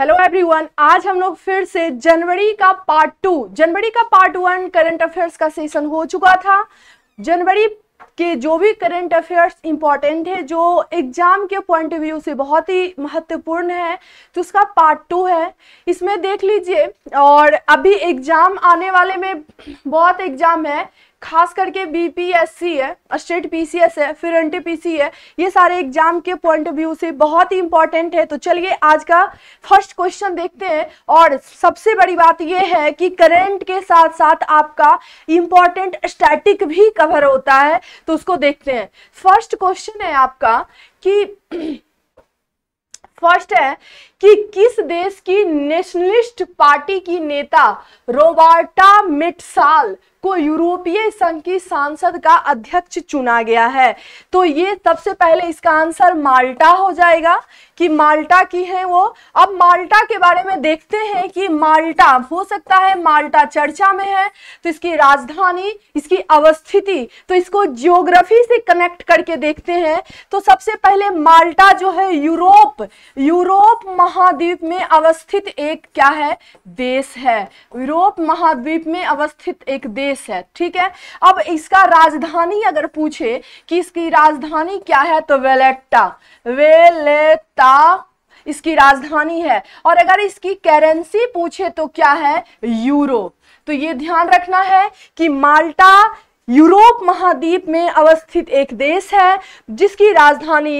hello everyone आज हम लोग फिर से जनवरी का पार्ट टू जनवरी का पार्ट वन करंट अफेयर्स का सेशन हो चुका था जनवरी के जो भी करंट अफेयर्स इंपॉर्टेंट है जो एग्जाम के पॉइंट ऑफ व्यू से बहुत ही महत्वपूर्ण है तो उसका पार्ट टू है इसमें देख लीजिए और अभी एग्जाम आने वाले में बहुत एग्जाम है खास करके बीपीएससी है स्टेट पीसीएस है फिर सी है ये सारे एग्जाम के पॉइंट ऑफ व्यू से बहुत ही इंपॉर्टेंट है तो चलिए आज का फर्स्ट क्वेश्चन देखते हैं और सबसे बड़ी बात यह है कि करंट के साथ साथ आपका इंपॉर्टेंट स्टैटिक भी कवर होता है तो उसको देखते हैं फर्स्ट क्वेश्चन है आपका कि फर्स्ट है कि किस देश की नेशनलिस्ट पार्टी की नेता रोबर्टा मिटसाल को यूरोपीय संघ की सांसद का अध्यक्ष चुना गया है तो ये सबसे पहले इसका आंसर माल्टा हो जाएगा कि माल्टा की है वो अब माल्टा के बारे में देखते हैं कि माल्टा हो सकता है माल्टा चर्चा में है तो इसकी राजधानी इसकी अवस्थिति तो इसको जियोग्राफी से कनेक्ट करके देखते हैं तो सबसे पहले माल्टा जो है यूरोप यूरोप महाद्वीप में अवस्थित एक क्या है देश है यूरोप महाद्वीप में अवस्थित एक देश देश है ठीक है अब इसका राजधानी अगर पूछे कि इसकी राजधानी क्या है तो वेलेटा वेलेटा इसकी राजधानी है और अगर इसकी करेंसी पूछे तो क्या है यूरो तो ये ध्यान रखना है कि माल्टा यूरोप महाद्वीप में अवस्थित एक देश है जिसकी राजधानी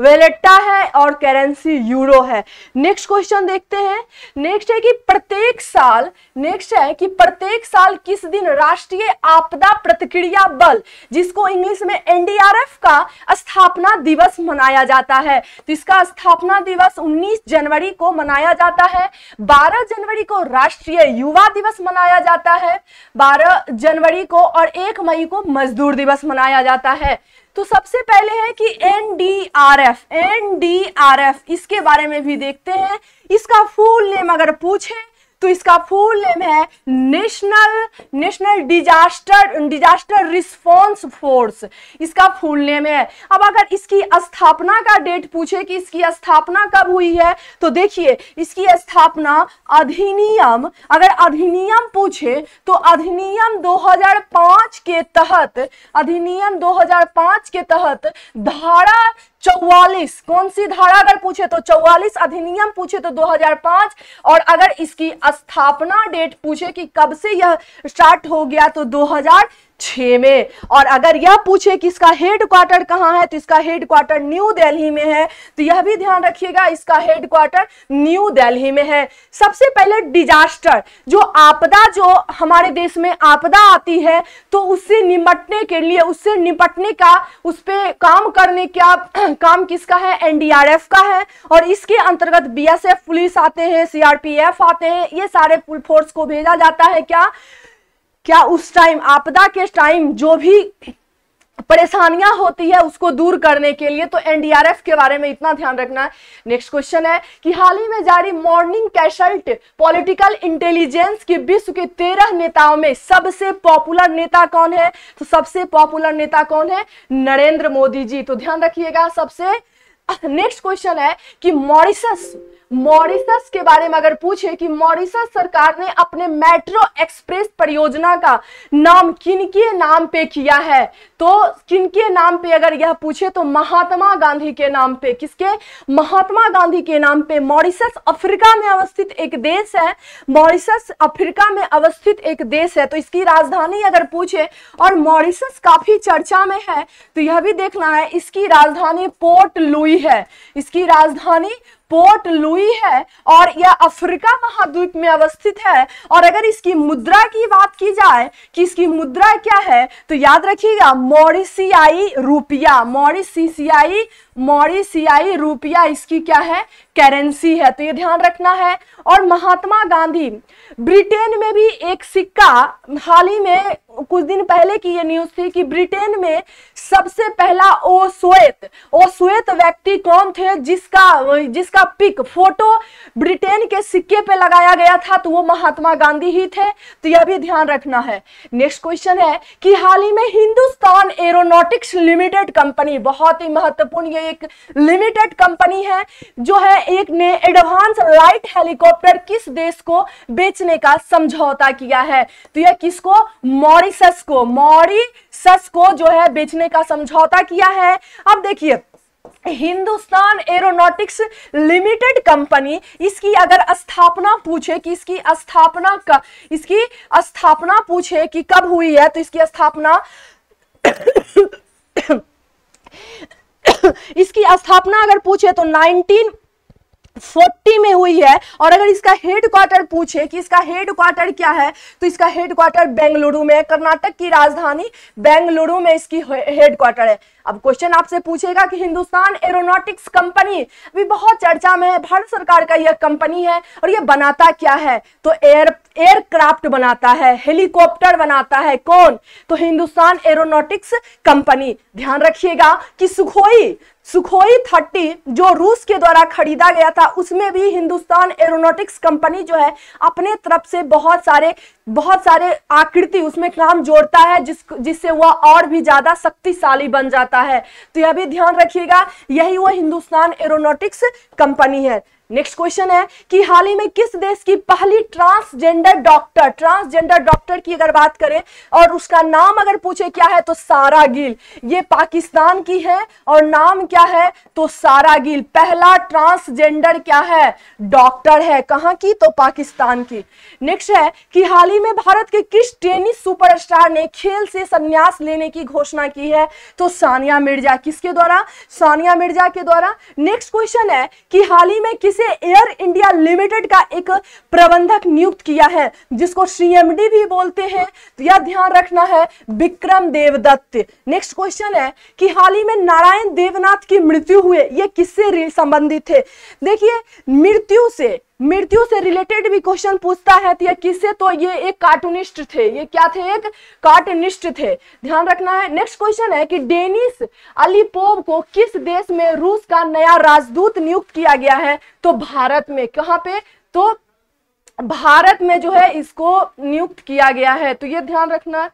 वेलेट्टा है और करेंसी यूरो है नेक्स्ट क्वेश्चन देखते हैं नेक्स्ट है कि प्रत्येक साल नेक्स्ट है कि प्रत्येक साल किस दिन राष्ट्रीय आपदा प्रतिक्रिया बल जिसको इंग्लिश में एनडीआरएफ का स्थापना दिवस मनाया जाता है तो इसका स्थापना दिवस 19 जनवरी को मनाया जाता है 12 जनवरी को राष्ट्रीय युवा दिवस मनाया जाता है बारह जनवरी को और एक मई को मजदूर दिवस मनाया जाता है तो सबसे पहले है कि एनडीआरएफ एनडीआरएफ इसके बारे में भी देखते हैं इसका फुल नेम अगर पूछे तो इसका फुल नेम है national national disaster disaster response force इसका फुल नेम है अब अगर इसकी स्थापना का डेट पूछे कि इसकी स्थापना कब हुई है तो देखिए इसकी स्थापना अधिनियम अगर अधिनियम पूछे तो अधिनियम 2005 के तहत अधिनियम 2005 के तहत धारा चौवालीस कौन सी धारा अगर पूछे तो चौवालीस अधिनियम पूछे तो 2005 और अगर इसकी स्थापना डेट पूछे कि कब से यह स्टार्ट हो गया तो छः में और अगर यह पूछे कि इसका हेड क्वार्टर कहाँ है तो इसका हेड क्वार्टर न्यू दिल्ली में है तो यह भी ध्यान रखिएगा इसका हेड क्वार्टर न्यू दिल्ली में है सबसे पहले डिजास्टर जो आपदा जो हमारे देश में आपदा आती है तो उससे निपटने के लिए उससे निपटने का उस पर काम करने का काम किसका है एनडीआरएफ का है और इसके अंतर्गत बी पुलिस आते हैं सीआरपीएफ आते हैं ये सारे फोर्स को भेजा जाता है क्या क्या उस टाइम आपदा के टाइम जो भी परेशानियां होती है उसको दूर करने के लिए तो एनडीआरएफ के बारे में इतना ध्यान रखना है नेक्स्ट क्वेश्चन है कि हाल ही में जारी मॉर्निंग कैशल्ट पॉलिटिकल इंटेलिजेंस की विश्व के तेरह नेताओं में सबसे पॉपुलर नेता कौन है तो सबसे पॉपुलर नेता कौन है नरेंद्र मोदी जी तो ध्यान रखिएगा सबसे नेक्स्ट क्वेश्चन है कि मॉरिशस मॉरिसस के बारे में अगर पूछे कि मॉरिसस सरकार ने अपने मेट्रो एक्सप्रेस परियोजना का नाम किनके नाम पे किया है तो किनके नाम पे अगर यह पूछे तो महात्मा गांधी के नाम पे किसके महात्मा गांधी के नाम पे मॉरिसस अफ्रीका में अवस्थित एक देश है मॉरिसस अफ्रीका में अवस्थित एक देश है तो इसकी राजधानी अगर पूछे और मॉरिसस काफी चर्चा में है तो यह भी देखना है इसकी राजधानी पोर्ट लुई है इसकी राजधानी पोर्ट लुई है और यह अफ्रीका महाद्वीप में अवस्थित है और अगर इसकी मुद्रा की बात की जाए कि इसकी मुद्रा क्या है तो याद रखिएगा मोरिसियाई रुपया मोरिसियाई मॉरिसियाई रुपया इसकी क्या है करेंसी है तो ये ध्यान रखना है और महात्मा गांधी ब्रिटेन में भी एक सिक्का हाल ही में कुछ दिन पहले की ये न्यूज थी कि ब्रिटेन में सबसे पहला ओ श्वेत ओ श्वेत व्यक्ति कौन थे जिसका जिसका पिक फोटो ब्रिटेन के सिक्के पे लगाया गया था तो वो महात्मा गांधी ही थे तो यह भी ध्यान रखना है नेक्स्ट क्वेश्चन है कि हाल ही में हिंदुस्तान एरोनॉटिक्स लिमिटेड कंपनी बहुत ही महत्वपूर्ण ये एक लिमिटेड कंपनी है जो है एक ने एडवांस लाइट हेलीकॉप्टर किस देश को बेचने का समझौता किया है तो यह किसको मॉरिसस को मॉरिसस को जो है बेचने का समझौता किया है अब देखिए हिंदुस्तान एरोनॉटिक्स लिमिटेड कंपनी इसकी अगर स्थापना पूछे कि इसकी स्थापना का इसकी स्थापना पूछे कि कब हुई है तो इसकी स्थापना इसकी स्थापना अगर पूछे तो 19 फोर्टी में हुई है और अगर इसका हेड क्वार्टर पूछे कि इसका हेड क्वार्टर क्या है तो इसका हेड क्वार्टर बेंगलुरु में है कर्नाटक की राजधानी बेंगलुरु में इसकी हेड क्वार्टर है अब क्वेश्चन आपसे पूछेगा कि हिंदुस्तान एरोनॉटिक्स कंपनी भी बहुत चर्चा में है भारत सरकार का यह कंपनी है और यह बनाता क्या है तो एयर एयरक्राफ्ट बनाता है हेलीकॉप्टर बनाता है कौन तो हिंदुस्तान एरोनॉटिक्स कंपनी ध्यान रखिएगा कि सुखोई सुखोई थर्टी जो रूस के द्वारा खरीदा गया था उसमें भी हिंदुस्तान एरोनॉटिक्स कंपनी जो है अपने तरफ से बहुत सारे बहुत सारे आकृति उसमें काम जोड़ता है जिस जिससे वह और भी ज्यादा शक्तिशाली बन जाता है तो यह भी ध्यान रखिएगा यही वो हिंदुस्तान एरोनॉटिक्स कंपनी है नेक्स्ट क्वेश्चन है कि हाल ही में किस देश की पहली ट्रांसजेंडर डॉक्टर ट्रांसजेंडर डॉक्टर की अगर बात करें और उसका नाम अगर पूछे क्या है तो सारा गिल ये पाकिस्तान की है और नाम क्या है तो सारा गिल पहला ट्रांसजेंडर क्या है डॉक्टर है कहाँ की तो पाकिस्तान की नेक्स्ट है कि हाल ही में भारत के किस टेनिस सुपरस्टार ने खेल से संन्यास लेने की घोषणा की है तो सानिया मिर्जा किसके द्वारा सानिया मिर्जा के द्वारा नेक्स्ट क्वेश्चन है कि हाल ही में किसी से एयर इंडिया लिमिटेड का एक प्रबंधक नियुक्त किया है जिसको सीएमडी भी बोलते हैं तो यह ध्यान रखना है विक्रम देवदत्त नेक्स्ट क्वेश्चन है कि हाल ही में नारायण देवनाथ की मृत्यु हुए ये किससे संबंधित है देखिए मृत्यु से मृत्यु से रिलेटेड भी क्वेश्चन पूछता है तो किससे तो ये एक कार्टूनिस्ट थे ये क्या थे एक कार्टूनिस्ट थे ध्यान रखना है नेक्स्ट क्वेश्चन है कि डेनिस अलीपोव को किस देश में रूस का नया राजदूत नियुक्त किया गया है तो भारत में कहां पे तो भारत में जो है इसको नियुक्त किया गया है तो ये ध्यान रखना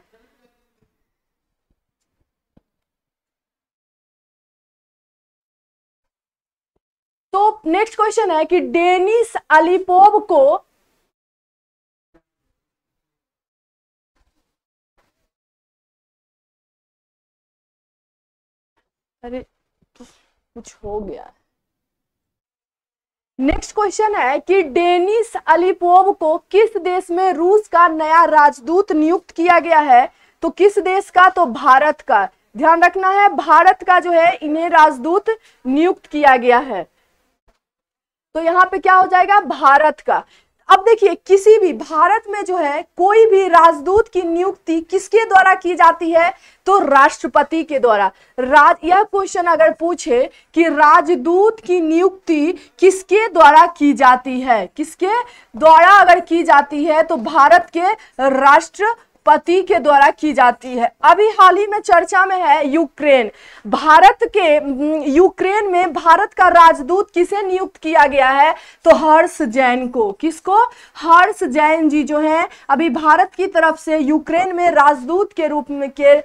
तो नेक्स्ट क्वेश्चन है कि डेनिस अलीपोव को अरे तो कुछ हो गया नेक्स्ट क्वेश्चन है कि डेनिस अलीपोव को किस देश में रूस का नया राजदूत नियुक्त किया गया है तो किस देश का तो भारत का ध्यान रखना है भारत का जो है इन्हें राजदूत नियुक्त किया गया है तो यहाँ पे क्या हो जाएगा भारत का अब देखिए किसी भी भारत में जो है कोई भी राजदूत की नियुक्ति किसके द्वारा की जाती है तो राष्ट्रपति के द्वारा राज यह क्वेश्चन अगर पूछे कि राजदूत की नियुक्ति किसके द्वारा की जाती है किसके द्वारा अगर की जाती है तो भारत के राष्ट्र पति के द्वारा की जाती है अभी हाल ही में चर्चा में है यूक्रेन भारत के यूक्रेन में भारत का राजदूत किसे नियुक्त किया गया है तो हर्ष जैन को किसको हर्ष जैन जी जो हैं अभी भारत की तरफ से यूक्रेन में राजदूत के रूप में के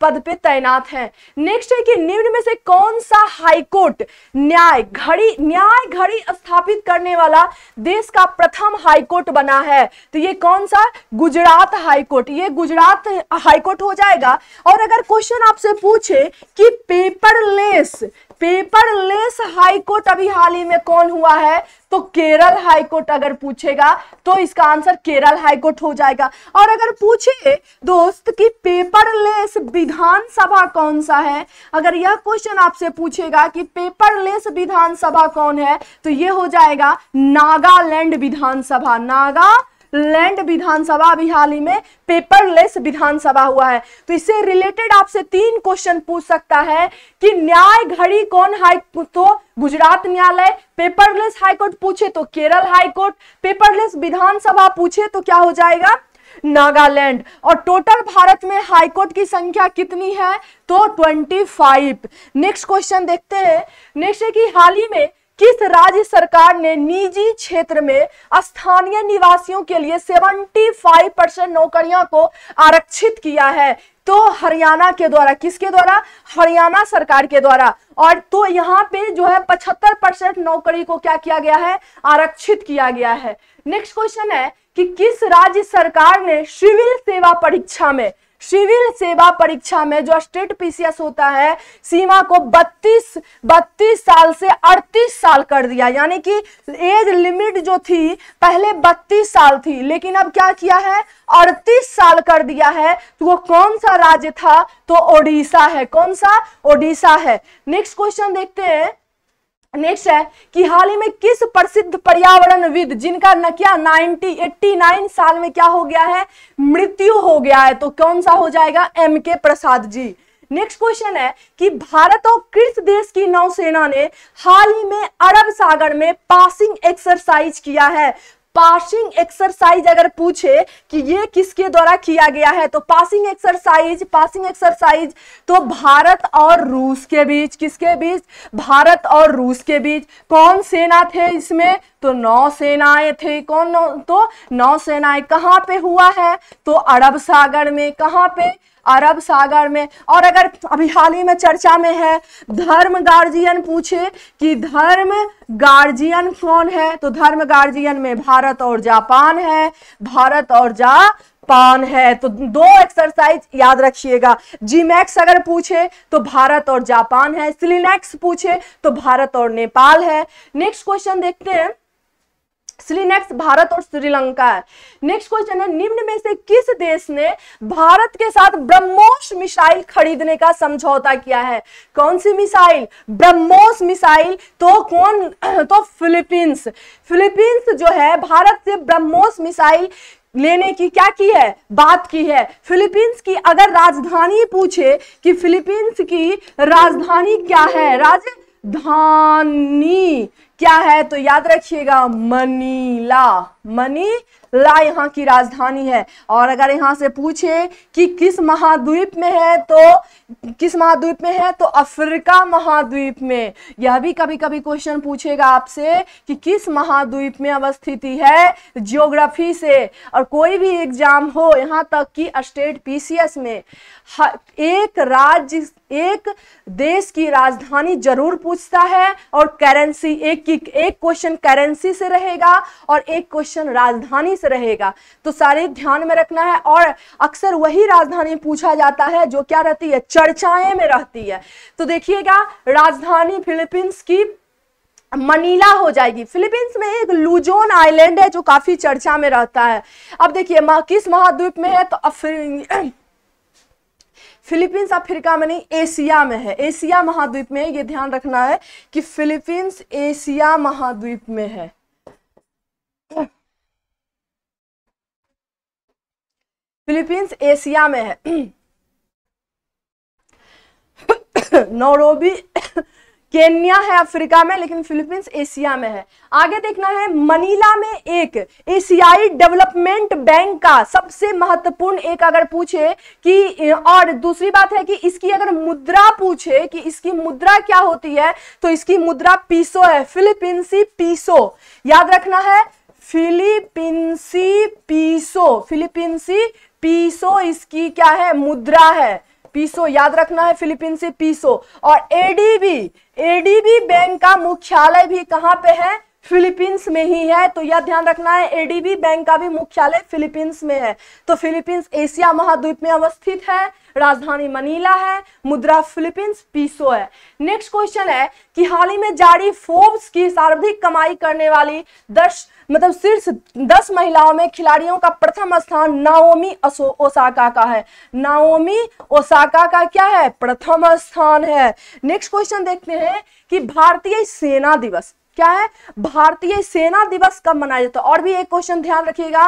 पद पे तैनात हैं नेक्स्ट है कि निम्न में से कौन सा हाईकोर्ट न्याय घड़ी न्याय घड़ी स्थापित करने वाला देश का प्रथम हाईकोर्ट बना है तो ये कौन सा गुजरात हाईकोर्ट ये गुजरात हाईकोर्ट हो जाएगा और अगर क्वेश्चन आपसे पूछे कि पेपरलेस पेपरलेस हाईकोर्ट अभी हाल ही में कौन हुआ है तो केरल हाईकोर्ट अगर पूछेगा तो इसका आंसर केरल हाईकोर्ट हो जाएगा और अगर पूछे दोस्त कि पेपरलेस विधानसभा कौन सा है अगर यह क्वेश्चन आपसे पूछेगा कि पेपरलेस विधानसभा कौन है तो यह हो जाएगा नागालैंड विधानसभा नागा लैंड विधानसभा अभी हाल ही में पेपरलेस विधानसभा हुआ है तो इससे रिलेटेड आपसे तीन क्वेश्चन पूछ सकता है कि न्याय घड़ी कौन हाई तो गुजरात न्यायालय पेपरलेस हाईकोर्ट पूछे तो केरल हाईकोर्ट पेपरलेस विधानसभा पूछे तो क्या हो जाएगा नागालैंड और टोटल भारत में हाईकोर्ट की संख्या कितनी है तो 25 नेक्स्ट क्वेश्चन देखते हैं नेक्स्ट है कि हाल ही में किस राज्य सरकार ने निजी क्षेत्र में स्थानीय निवासियों के लिए 75 परसेंट नौकरियों को आरक्षित किया है तो हरियाणा के द्वारा किसके द्वारा हरियाणा सरकार के द्वारा और तो यहाँ पे जो है 75 परसेंट नौकरी को क्या किया गया है आरक्षित किया गया है नेक्स्ट क्वेश्चन है कि किस राज्य सरकार ने सिविल सेवा परीक्षा में सिविल सेवा परीक्षा में जो स्टेट पीसीएस होता है सीमा को 32 बत्तीस साल से 38 साल कर दिया यानी कि एज लिमिट जो थी पहले 32 साल थी लेकिन अब क्या किया है 38 साल कर दिया है तो वो कौन सा राज्य था तो ओडिशा है कौन सा ओडिशा है नेक्स्ट क्वेश्चन देखते हैं नेक्स्ट है कि हाल ही में किस प्रसिद्ध पर्यावरणविद जिनका न क्या साल में क्या हो गया है मृत्यु हो गया है तो कौन सा हो जाएगा एम के प्रसाद जी नेक्स्ट क्वेश्चन है कि भारत और किस देश की नौसेना ने हाल ही में अरब सागर में पासिंग एक्सरसाइज किया है पासिंग एक्सरसाइज अगर पूछे कि ये किसके द्वारा किया गया है तो पासिंग एक्सरसाइज पासिंग एक्सरसाइज तो भारत और रूस के बीच किसके बीच भारत और रूस के बीच कौन सेना थे इसमें तो नौ सेनाएं थे कौन नौ तो नौ सेनाएं कहाँ पे हुआ है तो अरब सागर में कहाँ पे अरब सागर में और अगर अभी हाल ही में चर्चा में है धर्म गार्जियन पूछे कि धर्म गार्जियन कौन है तो धर्म गार्जियन में भारत और जापान है भारत और जापान है तो दो एक्सरसाइज याद रखिएगा जीमैक्स अगर पूछे तो भारत और जापान है सिलिनेक्स पूछे तो भारत और नेपाल है नेक्स्ट क्वेश्चन देखते हैं सिलीनेक्स भारत और श्रीलंका है नेक्स्ट क्वेश्चन है निम्न में से किस देश ने भारत के साथ ब्रह्मोस मिसाइल खरीदने का समझौता किया है कौन सी मिसाइल ब्रह्मोस मिसाइल तो कौन तो फिलीपींस फिलीपींस जो है भारत से ब्रह्मोस मिसाइल लेने की क्या की है बात की है फिलीपींस की अगर राजधानी पूछे कि फिलीपींस की राजधानी क्या है राजधानी क्या है तो याद रखिएगा मनीला मनीला यहाँ की राजधानी है और अगर यहाँ से पूछे कि किस महाद्वीप में है तो किस महाद्वीप में है तो अफ्रीका महाद्वीप में यह भी कभी कभी क्वेश्चन पूछेगा आपसे कि किस महाद्वीप में अवस्थित है जियोग्राफी से और कोई भी एग्जाम हो यहाँ तक कि स्टेट पीसीएस में एक राज्य एक देश की राजधानी जरूर पूछता है और करेंसी एक कि एक क्वेश्चन करेंसी से रहेगा और एक क्वेश्चन राजधानी से रहेगा तो सारे ध्यान में रखना है और अक्सर वही राजधानी पूछा जाता है जो क्या रहती है चर्चाएं में रहती है तो देखिएगा राजधानी फिलीपींस की मनीला हो जाएगी फिलीपींस में एक लुजोन आइलैंड है जो काफी चर्चा में रहता है अब देखिए किस महाद्वीप में है तो फिलीपींस अफ्रीका में नहीं एशिया में है एशिया महाद्वीप में ये ध्यान रखना है कि फिलीपींस एशिया महाद्वीप में है फिलीपींस एशिया में है नौरोबी केन्या है अफ्रीका में लेकिन फिलीपींस एशिया में है आगे देखना है मनीला में एक एशियाई डेवलपमेंट बैंक का सबसे महत्वपूर्ण एक अगर पूछे कि और दूसरी बात है कि इसकी अगर मुद्रा पूछे कि इसकी मुद्रा क्या होती है तो इसकी मुद्रा पीसो है फिलीपींसी पीसो याद रखना है फिलीपींसी पीसो फिलीपींसी पीसो इसकी क्या है मुद्रा है पीसो याद रखना है फिलीपींस से पीसो और एडीबी एडीबी बैंक का मुख्यालय भी कहां पे है फिलीपींस में ही है तो यह ध्यान रखना है एडीबी बैंक का भी मुख्यालय फिलीपींस में है तो फिलीपींस एशिया महाद्वीप में अवस्थित है राजधानी मनीला है मुद्रा फिलीपींस पीसो है नेक्स्ट क्वेश्चन है कि हाल ही में जारी फोर्ब्स की सर्वाधिक कमाई करने वाली दस मतलब शीर्ष दस महिलाओं में खिलाड़ियों का प्रथम स्थान नाओमी ओसाका का है नाओमी ओसाका का क्या है प्रथम स्थान है नेक्स्ट क्वेश्चन देखते हैं कि भारतीय सेना दिवस क्या है भारतीय सेना दिवस कब मनाया जाता है और भी एक क्वेश्चन ध्यान रखिएगा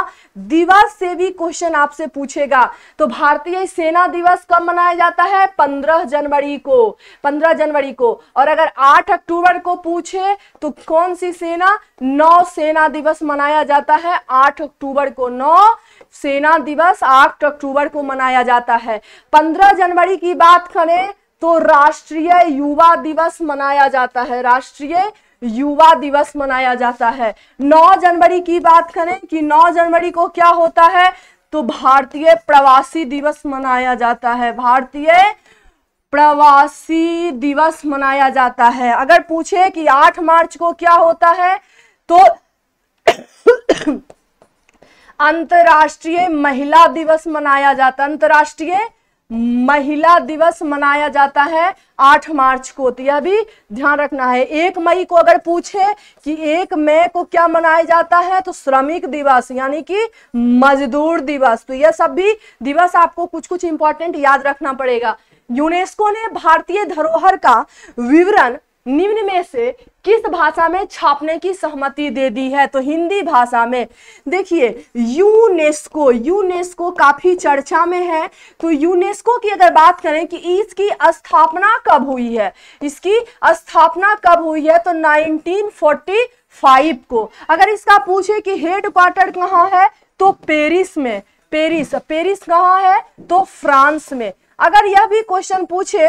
दिवस से भी क्वेश्चन आपसे पूछेगा तो भारतीय सेना दिवस कब मनाया जाता है पंद्रह जनवरी को पंद्रह जनवरी को और अगर आठ अक्टूबर को पूछे तो कौन सी सेना नौ सेना दिवस मनाया जाता है आठ अक्टूबर को नौ सेना दिवस आठ अक्टूबर को मनाया जाता है पंद्रह जनवरी की बात करें तो राष्ट्रीय युवा दिवस मनाया जाता है राष्ट्रीय युवा दिवस मनाया जाता है 9 जनवरी की बात करें कि 9 जनवरी को क्या होता है तो भारतीय प्रवासी दिवस मनाया जाता है भारतीय प्रवासी दिवस मनाया जाता है अगर पूछे कि 8 मार्च को क्या होता है तो अंतर्राष्ट्रीय महिला दिवस मनाया जाता अंतर्राष्ट्रीय महिला दिवस मनाया जाता है आठ मार्च को तो यह भी ध्यान रखना है एक मई को अगर पूछे कि एक मई को क्या मनाया जाता है तो श्रमिक दिवस यानी कि मजदूर दिवस तो यह सब भी दिवस आपको कुछ कुछ इंपॉर्टेंट याद रखना पड़ेगा यूनेस्को ने भारतीय धरोहर का विवरण निम्न में से किस भाषा में छापने की सहमति दे दी है तो हिंदी भाषा में देखिए यूनेस्को यूनेस्को काफी चर्चा में है तो यूनेस्को की अगर बात करें कि इसकी स्थापना कब हुई है इसकी स्थापना कब हुई है तो 1945 को अगर इसका पूछे कि हेड क्वार्टर कहाँ है तो पेरिस में पेरिस पेरिस कहाँ है तो फ्रांस में अगर यह भी क्वेश्चन पूछे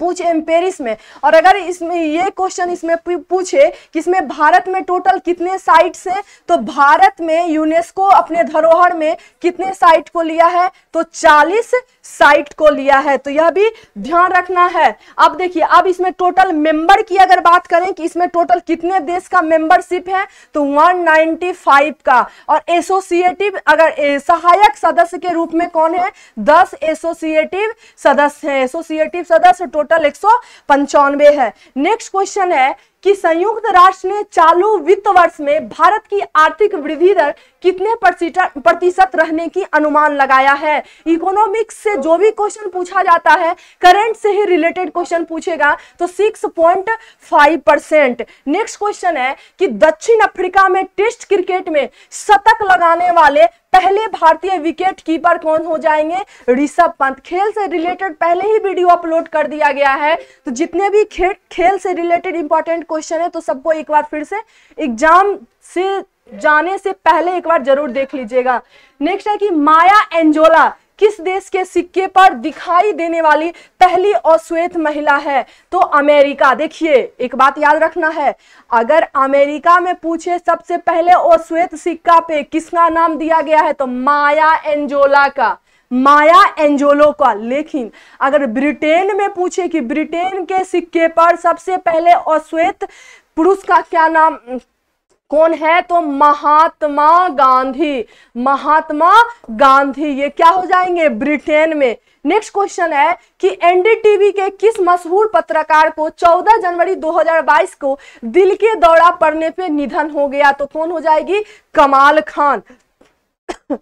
पूछे एम्पेरिस में और अगर इसमें ये क्वेश्चन इसमें पूछे कि इसमें भारत में टोटल कितने साइट्स हैं तो भारत में यूनेस्को अपने धरोहर में कितने साइट को लिया है तो 40 साइट को लिया है तो यह भी ध्यान रखना है अब देखिए अब इसमें टोटल मेंबर की अगर बात करें कि इसमें टोटल कितने देश का मेंबरशिप है तो 195 का और एसोसिएटिव अगर सहायक सदस्य के रूप में कौन है दस एसोसिएटिव सदस्य है एसोसिएटिव सदस्य टोटल एक है नेक्स्ट क्वेश्चन है कि संयुक्त राष्ट्र ने चालू वित्त वर्ष में भारत की आर्थिक वृद्धि दर कितने प्रतिशत रहने की अनुमान लगाया है इकोनॉमिक्स से जो भी क्वेश्चन पूछा जाता है करंट से ही रिलेटेड क्वेश्चन पूछेगा तो 6.5 परसेंट नेक्स्ट क्वेश्चन है कि दक्षिण अफ्रीका में टेस्ट क्रिकेट में शतक लगाने वाले पहले भारतीय विकेट कीपर कौन हो जाएंगे ऋषभ पंत खेल से रिलेटेड पहले ही वीडियो अपलोड कर दिया गया है तो जितने भी खेल खेल से रिलेटेड इंपॉर्टेंट क्वेश्चन है तो सबको एक बार फिर से एग्जाम से जाने से पहले एक बार जरूर देख लीजिएगा नेक्स्ट है कि माया एंजोला किस देश के सिक्के पर दिखाई देने वाली पहली अश्वेत महिला है तो अमेरिका देखिए एक बात याद रखना है अगर अमेरिका में पूछे सबसे पहले अश्वेत सिक्का पे किसका नाम दिया गया है तो माया एंजोला का माया एंजोलो का लेकिन अगर ब्रिटेन में पूछे कि ब्रिटेन के सिक्के पर सबसे पहले अश्वेत पुरुष का क्या नाम कौन है तो महात्मा गांधी महात्मा गांधी ये क्या हो जाएंगे ब्रिटेन में नेक्स्ट क्वेश्चन है कि एनडीटीवी के किस मशहूर पत्रकार को 14 जनवरी 2022 को दिल के दौरा पड़ने पे निधन हो गया तो कौन हो जाएगी कमाल खान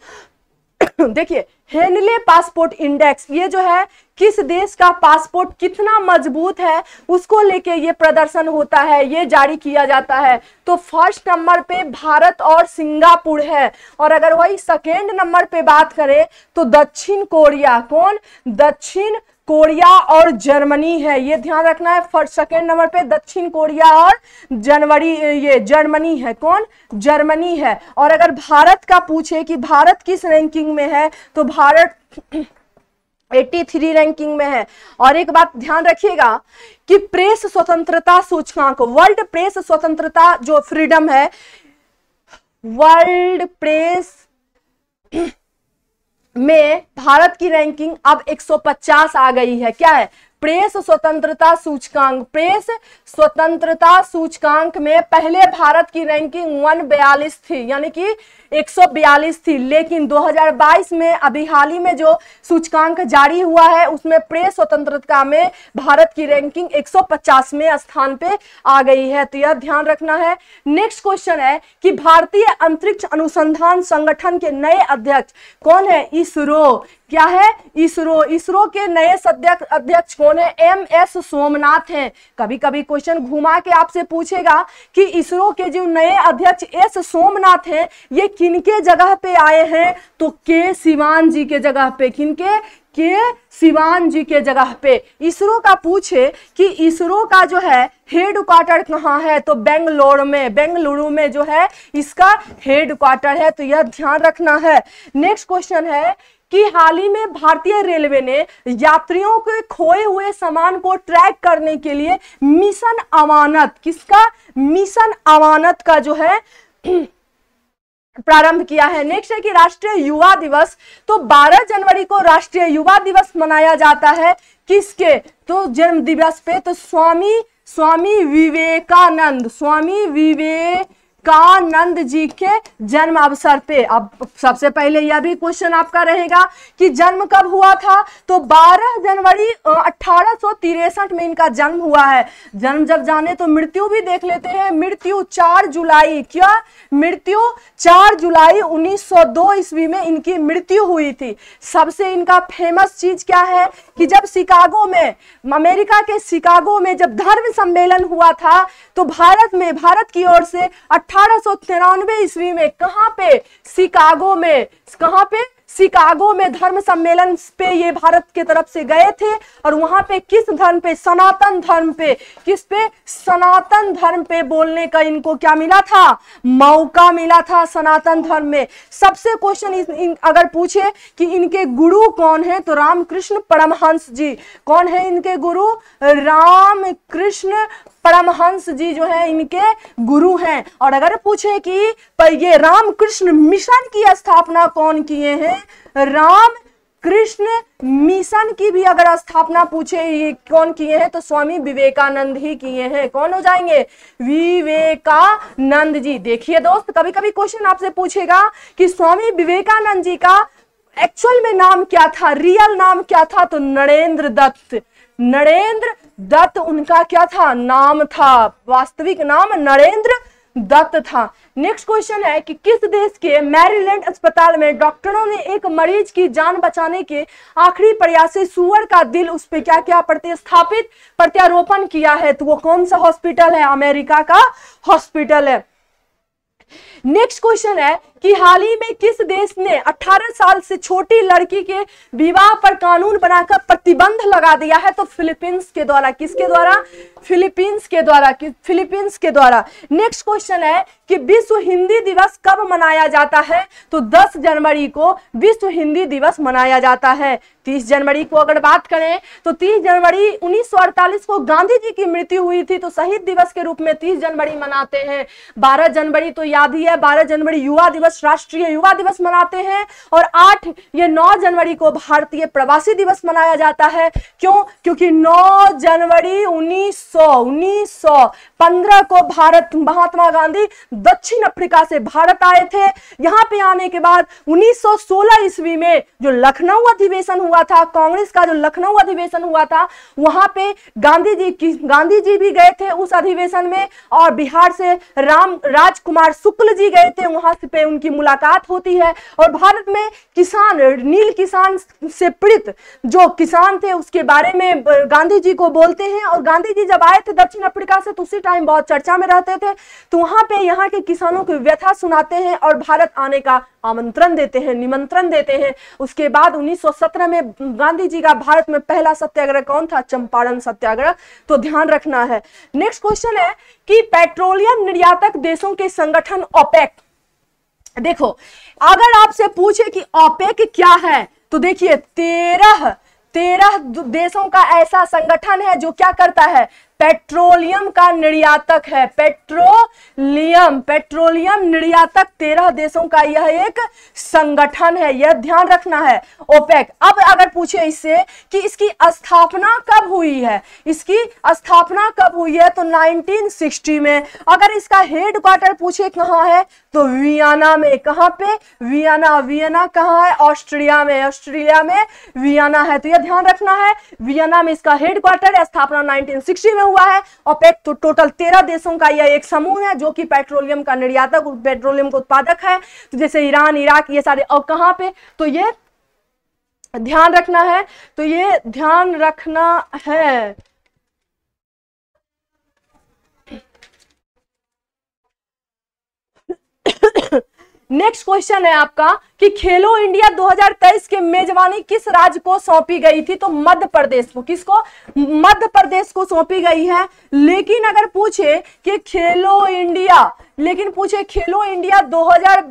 देखिए हेनले पासपोर्ट इंडेक्स ये जो है किस देश का पासपोर्ट कितना मजबूत है उसको लेके ये प्रदर्शन होता है ये जारी किया जाता है तो फर्स्ट नंबर पे भारत और सिंगापुर है और अगर वही सेकेंड नंबर पे बात करें तो दक्षिण कोरिया कौन दक्षिण कोरिया और जर्मनी है ये ध्यान रखना है फर्स्ट सेकेंड नंबर पे दक्षिण कोरिया और जनवरी ये जर्मनी है कौन जर्मनी है और अगर भारत का पूछे कि भारत किस रैंकिंग में है तो भारत 83 रैंकिंग में है और एक बात ध्यान रखिएगा कि प्रेस स्वतंत्रता सूचकांक वर्ल्ड प्रेस स्वतंत्रता जो फ्रीडम है वर्ल्ड प्रेस में भारत की रैंकिंग अब 150 आ गई है क्या है प्रेस स्वतंत्रता सूचकांक प्रेस स्वतंत्रता सूचकांक में पहले भारत की रैंकिंग 142 थी यानी कि 142 थी लेकिन 2022 में अभी हाल ही में जो सूचकांक जारी हुआ है उसमें प्रेस स्वतंत्रता में भारत की रैंकिंग 150वें स्थान पे आ गई है तो यह ध्यान रखना है नेक्स्ट क्वेश्चन है कि भारतीय अंतरिक्ष अनुसंधान संगठन के नए अध्यक्ष कौन है इसरो क्या है इसरो इसरो के नए अध्यक्ष कौन है एम एस सोमनाथ हैं कभी कभी क्वेश्चन घुमा के आपसे पूछेगा कि इसरो के जो नए अध्यक्ष एस सोमनाथ हैं ये किनके जगह पे आए हैं तो के सिवान जी के जगह पे किनके के सिवान जी के जगह पे इसरो का पूछे कि इसरो का जो है हेड क्वार्टर कहाँ है तो बेंगलोर में बेंगलुरु में जो है इसका हेड क्वार्टर है तो यह ध्यान रखना है नेक्स्ट क्वेश्चन है कि हाल ही में भारतीय रेलवे ने यात्रियों के खोए हुए सामान को ट्रैक करने के लिए मिशन अमानत किसका मिशन अमानत का जो है प्रारंभ किया है नेक्स्ट है कि राष्ट्रीय युवा दिवस तो 12 जनवरी को राष्ट्रीय युवा दिवस मनाया जाता है किसके तो जन्म दिवस पे तो स्वामी स्वामी विवेकानंद स्वामी विवेक विवेकानंद जी के जन्म अवसर पे अब सबसे पहले यह भी क्वेश्चन आपका रहेगा कि जन्म कब हुआ था तो 12 जनवरी अठारह में इनका जन्म हुआ है जन्म जब जाने तो मृत्यु भी देख लेते हैं मृत्यु 4 जुलाई क्या मृत्यु 4 जुलाई 1902 सौ ईस्वी में इनकी मृत्यु हुई थी सबसे इनका फेमस चीज क्या है कि जब शिकागो में अमेरिका के शिकागो में जब धर्म सम्मेलन हुआ था तो भारत में भारत की ओर से अठारह 1893 ईस्वी में कहां पे शिकागो में कहां पे शिकागो में धर्म सम्मेलन पे ये भारत के तरफ से गए थे और वहां पे किस धर्म पे सनातन धर्म पे किस पे सनातन धर्म पे बोलने का इनको क्या मिला था मौका मिला था सनातन धर्म में सबसे क्वेश्चन अगर पूछे कि इनके गुरु कौन है तो रामकृष्ण परमहंस जी कौन है इनके गुरु रामकृष्ण परमहंस जी जो है इनके गुरु हैं और अगर पूछे कि पर ये रामकृष्ण मिशन की स्थापना कौन किए हैं राम कृष्ण मिशन की भी अगर स्थापना पूछे ये कौन किए हैं तो स्वामी विवेकानंद ही किए हैं कौन हो जाएंगे विवेकानंद जी देखिए दोस्त कभी कभी क्वेश्चन आपसे पूछेगा कि स्वामी विवेकानंद जी का एक्चुअल में नाम क्या था रियल नाम क्या था तो नरेंद्र दत्त नरेंद्र दत्त उनका क्या था नाम था वास्तविक नाम नरेंद्र दत्त था नेक्स्ट क्वेश्चन है कि किस देश के मैरीलैंड अस्पताल में डॉक्टरों ने एक मरीज की जान बचाने के आखिरी प्रयास से सुअर का दिल उस पर क्या क्या प्रतिस्थापित प्रत्यारोपण किया है तो वो कौन सा हॉस्पिटल है अमेरिका का हॉस्पिटल है नेक्स्ट क्वेश्चन है कि हाल ही में किस देश ने 18 साल से छोटी लड़की के विवाह पर कानून बनाकर प्रतिबंध लगा दिया है तो फिलीपींस के द्वारा किसके द्वारा फिलीपींस के द्वारा फिलीपींस के द्वारा नेक्स्ट क्वेश्चन है कि विश्व हिंदी दिवस कब मनाया जाता है तो 10 जनवरी को विश्व हिंदी दिवस मनाया जाता है 30 जनवरी को अगर बात करें तो 30 जनवरी 1948 को गांधी जी की मृत्यु हुई थी तो शहीद दिवस के रूप में 30 जनवरी मनाते हैं 12 जनवरी तो याद ही है 12 जनवरी युवा दिवस दिवस राष्ट्रीय युवा दिवस मनाते हैं और आठ या नौ जनवरी को भारतीय प्रवासी दिवस मनाया जाता है क्यों क्योंकि नौ जनवरी उन्नीस सौ को भारत महात्मा गांधी दक्षिण अफ्रीका से भारत आए थे यहां पे आने के बाद 1916 ईस्वी में जो लखनऊ अधिवेशन हुआ था कांग्रेस का जो लखनऊ अधिवेशन हुआ था वहां पे गांधी जी की गांधी जी भी गए थे उस अधिवेशन में और बिहार से राम राजकुमार शुक्ल जी गए थे वहां पे उन उनकी मुलाकात होती है और भारत में किसान नील किसान से पीड़ित जो किसान थे उसके बारे में गांधी जी को बोलते हैं और गांधी जी जब आए थे दक्षिण अफ्रीका से तो उसी टाइम बहुत चर्चा में रहते थे तो वहां पे यहाँ के किसानों की व्यथा सुनाते हैं और भारत आने का आमंत्रण देते हैं निमंत्रण देते हैं उसके बाद 1917 में गांधी जी का भारत में पहला सत्याग्रह कौन था चंपारण सत्याग्रह तो ध्यान रखना है नेक्स्ट क्वेश्चन है कि पेट्रोलियम निर्यातक देशों के संगठन ओपेक देखो अगर आपसे पूछे कि ओपेक क्या है तो देखिए तेरह तेरह देशों का ऐसा संगठन है जो क्या करता है पेट्रोलियम का निर्यातक है पेट्रोलियम पेट्रोलियम निर्यातक तेरह देशों का यह एक संगठन है यह ध्यान रखना है ओपेक अब अगर पूछे इससे कि इसकी स्थापना कब हुई है इसकी स्थापना कब हुई है तो 1960 में अगर इसका हेडक्वार्टर पूछे कहाँ है तो वियना में कहाँ पे वियना वियना कहाँ है ऑस्ट्रिया में ऑस्ट्रेलिया में वियना है तो यह ध्यान रखना है वियना में इसका हेडक्वार्टर स्थापना नाइनटीन में हुआ है और पेट तो टोटल तेरह देशों का यह एक समूह है जो कि पेट्रोलियम का निर्यातक पेट्रोलियम का उत्पादक है तो जैसे ईरान इराक ये सारे और कहाँ पे तो ये ध्यान रखना है तो ये ध्यान रखना है नेक्स्ट क्वेश्चन है आपका कि खेलो इंडिया 2023 के मेजबानी किस राज्य को सौंपी गई थी तो मध्य प्रदेश को किसको मध्य प्रदेश को सौंपी गई है लेकिन अगर पूछे कि खेलो इंडिया लेकिन पूछे खेलो इंडिया 2000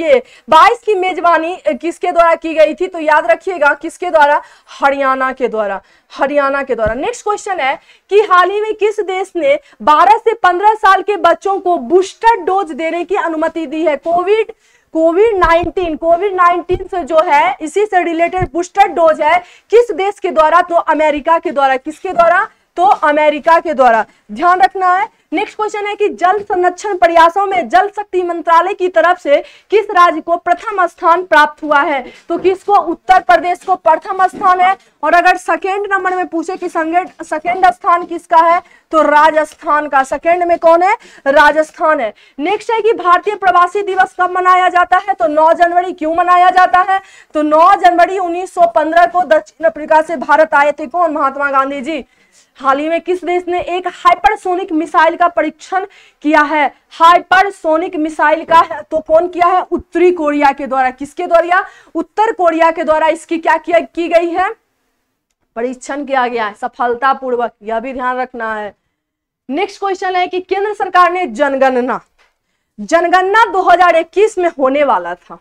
ये 22 की मेजबानी किसके द्वारा की गई थी तो याद रखिएगा किसके द्वारा हरियाणा के द्वारा हरियाणा के द्वारा नेक्स्ट क्वेश्चन है कि हाल ही में किस देश ने 12 से 15 साल के बच्चों को बूस्टर डोज देने की अनुमति दी है कोविड कोविड 19 कोविड 19 से जो है इसी से रिलेटेड बूस्टर डोज है किस देश के द्वारा तो अमेरिका के द्वारा किसके द्वारा तो अमेरिका के द्वारा ध्यान रखना है नेक्स्ट क्वेश्चन है कि जल संरक्षण प्रयासों में जल शक्ति मंत्रालय की तरफ से किस राज्य को प्रथम स्थान प्राप्त हुआ है तो किसको उत्तर प्रदेश को प्रथम स्थान है और अगर सेकेंड नंबर में पूछे कि सेकेंड स्थान किसका है तो राजस्थान का सेकेंड में कौन है राजस्थान है नेक्स्ट है कि भारतीय प्रवासी दिवस कब मनाया जाता है तो 9 जनवरी क्यों मनाया जाता है तो 9 जनवरी 1915 को दक्षिण अफ्रीका से भारत आए थे कौन महात्मा गांधी जी हाल ही में किस देश ने एक हाइपरसोनिक मिसाइल का परीक्षण किया है हाइपरसोनिक मिसाइल का तो कौन किया है उत्तरी कोरिया के द्वारा किसके द्वारा उत्तर कोरिया के द्वारा इसकी क्या किया की गई है परीक्षण किया गया है सफलतापूर्वक यह भी ध्यान रखना है नेक्स्ट क्वेश्चन है कि केंद्र सरकार ने जनगणना जनगणना 2021 में होने वाला था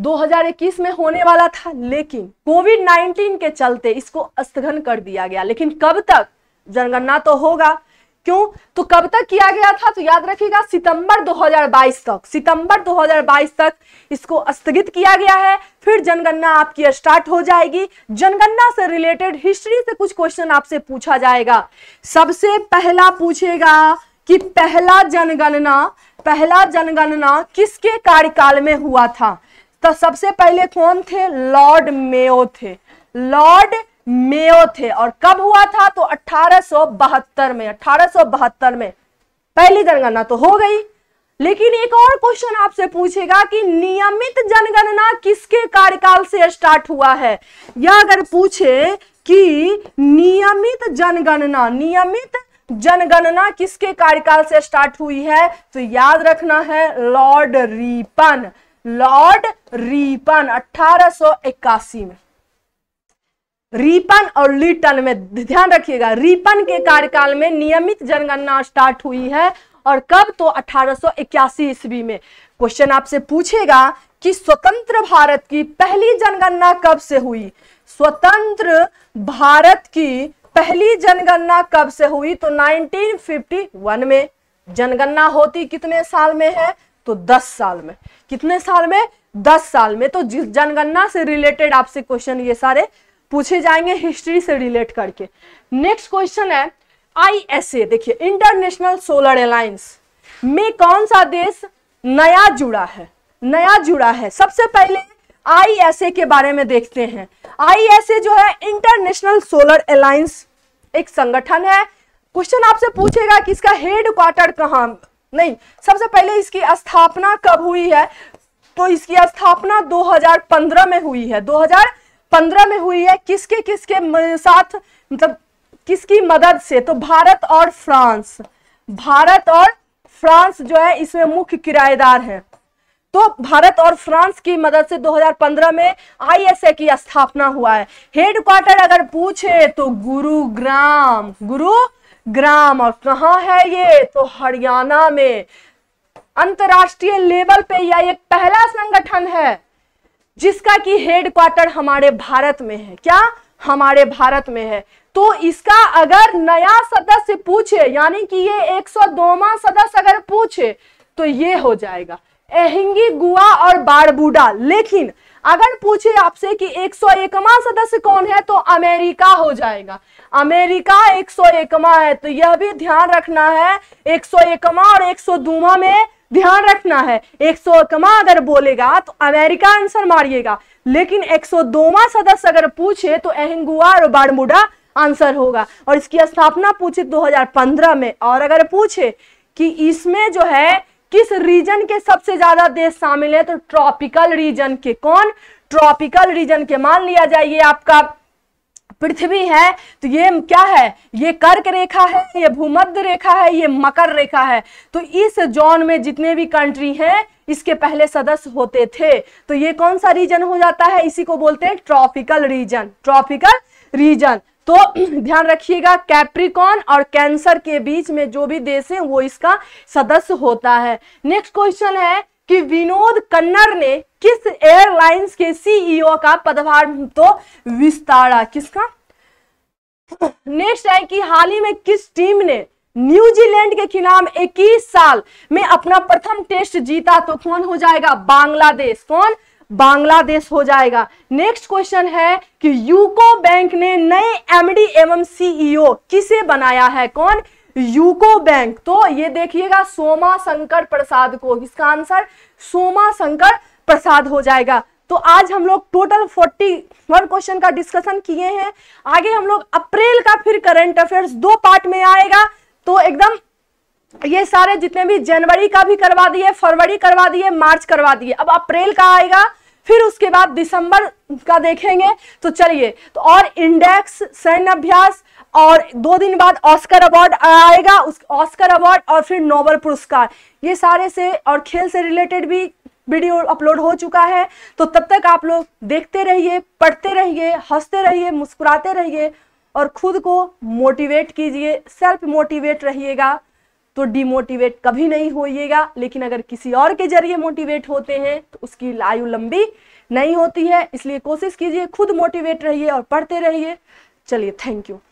2021 में होने वाला था लेकिन कोविड 19 के चलते इसको स्थगन कर दिया गया लेकिन कब तक जनगणना तो होगा क्यों तो कब तक किया गया था तो याद रखिएगा सितंबर 2022 तक सितंबर 2022 तक इसको स्थगित किया गया है फिर जनगणना आपकी स्टार्ट हो जाएगी जनगणना से रिलेटेड हिस्ट्री से कुछ क्वेश्चन आपसे पूछा जाएगा सबसे पहला पूछेगा कि पहला जनगणना पहला जनगणना किसके कार्यकाल में हुआ था तो सबसे पहले कौन थे लॉर्ड मेयो थे लॉर्ड मेयो थे और कब हुआ था तो 1872 में 1872 में पहली जनगणना तो हो गई लेकिन एक और क्वेश्चन आपसे पूछेगा कि नियमित जनगणना किसके कार्यकाल से स्टार्ट हुआ है यह अगर पूछे कि नियमित जनगणना नियमित जनगणना किसके कार्यकाल से स्टार्ट हुई है तो याद रखना है लॉर्ड रीपन लॉर्ड रीपन 1881 में रीपन और लिटन में ध्यान रखिएगा रीपन के कार्यकाल में नियमित जनगणना स्टार्ट हुई है और कब तो 1881 ईस्वी में क्वेश्चन आपसे पूछेगा कि स्वतंत्र भारत की पहली जनगणना कब से हुई स्वतंत्र भारत की पहली जनगणना कब से हुई तो 1951 में जनगणना होती कितने साल में है तो दस साल में कितने साल में दस साल में तो जिस जनगणना से रिलेटेड आपसे क्वेश्चन ये सारे पूछे जाएंगे हिस्ट्री से रिलेट करके नेक्स्ट क्वेश्चन है आईएसए देखिए इंटरनेशनल सोलर अलायंस में कौन सा देश नया जुड़ा है नया जुड़ा है सबसे पहले आईएसए के बारे में देखते हैं आईएसए जो है इंटरनेशनल सोलर अलायंस एक संगठन है क्वेश्चन आपसे पूछेगा कि इसका हेड क्वार्टर कहाँ नहीं सबसे पहले इसकी स्थापना कब हुई है तो इसकी स्थापना 2015 में हुई है 2015 में हुई है किसके किसके साथ मतलब किसकी मदद से तो भारत और फ्रांस भारत और फ्रांस जो है इसमें मुख्य किराएदार है तो भारत और फ्रांस की मदद से 2015 में आईएसए की स्थापना हुआ है हेडक्वार्टर अगर पूछे तो गुरुग्राम गुरु, ग्राम, गुरु ग्राम और कहाँ है ये तो हरियाणा में अंतरराष्ट्रीय लेवल पे यह एक पहला संगठन है जिसका कि हेडक्वार्टर हमारे भारत में है क्या हमारे भारत में है तो इसका अगर नया सदस्य पूछे यानी कि ये 102वां सदस्य अगर पूछे तो ये हो जाएगा एहिंगी गुआ और बारबूडा लेकिन अगर पूछे आपसे कि एक सौ एकमा सदस्य कौन है तो अमेरिका हो जाएगा अमेरिका एक सौ एकमा है तो यह भी ध्यान रखना है एक सौ एकमा और एक सौ दूमा में ध्यान रखना है एक सौ एकमा अगर बोलेगा तो अमेरिका आंसर मारिएगा लेकिन एक सौ दोमा सदस्य अगर पूछे तो एहंगुआ और बारमुडा आंसर होगा और इसकी स्थापना पूछे 2015 में और अगर पूछे कि इसमें जो है किस रीजन के सबसे ज्यादा देश शामिल है तो ट्रॉपिकल रीजन के कौन ट्रॉपिकल रीजन के मान लिया जाए ये आपका पृथ्वी है तो ये क्या है ये कर्क रेखा है ये भूमध्य रेखा है ये मकर रेखा है तो इस जोन में जितने भी कंट्री हैं इसके पहले सदस्य होते थे तो ये कौन सा रीजन हो जाता है इसी को बोलते हैं ट्रॉपिकल रीजन ट्रॉपिकल रीजन तो ध्यान रखिएगा कैप्रिकॉन और कैंसर के बीच में जो भी देश है वो इसका सदस्य होता है नेक्स्ट क्वेश्चन है कि विनोद कन्नर ने किस एयरलाइंस के सीईओ e का पदभार तो विस्तारा किसका नेक्स्ट है कि हाल ही में किस टीम ने न्यूजीलैंड के खिलाफ इक्कीस साल में अपना प्रथम टेस्ट जीता तो कौन हो जाएगा बांग्लादेश कौन बांग्लादेश हो जाएगा नेक्स्ट क्वेश्चन है कि यूको बैंक ने नए एमडी एवं सीईओ e किसे बनाया है कौन यूको बैंक तो ये देखिएगा सोमा शंकर प्रसाद को इसका आंसर सोमा शंकर प्रसाद हो जाएगा तो आज हम लोग टोटल 41 क्वेश्चन का डिस्कशन किए हैं आगे हम लोग अप्रैल का फिर करंट अफेयर्स दो पार्ट में आएगा तो एकदम ये सारे जितने भी जनवरी का भी करवा दिए फरवरी करवा दिए मार्च करवा दिए अब अप्रैल का आएगा फिर उसके बाद दिसंबर का देखेंगे तो चलिए तो और इंडेक्स सैन्य अभ्यास और दो दिन बाद ऑस्कर अवार्ड आएगा उस ऑस्कर अवार्ड और फिर नोबल पुरस्कार ये सारे से और खेल से रिलेटेड भी वीडियो अपलोड हो चुका है तो तब तक आप लोग देखते रहिए पढ़ते रहिए हंसते रहिए मुस्कुराते रहिए और खुद को मोटिवेट कीजिए सेल्फ मोटिवेट रहिएगा तो डिमोटिवेट कभी नहीं होइएगा लेकिन अगर किसी और के जरिए मोटिवेट होते हैं तो उसकी आयु लंबी नहीं होती है इसलिए कोशिश कीजिए खुद मोटिवेट रहिए और पढ़ते रहिए चलिए थैंक यू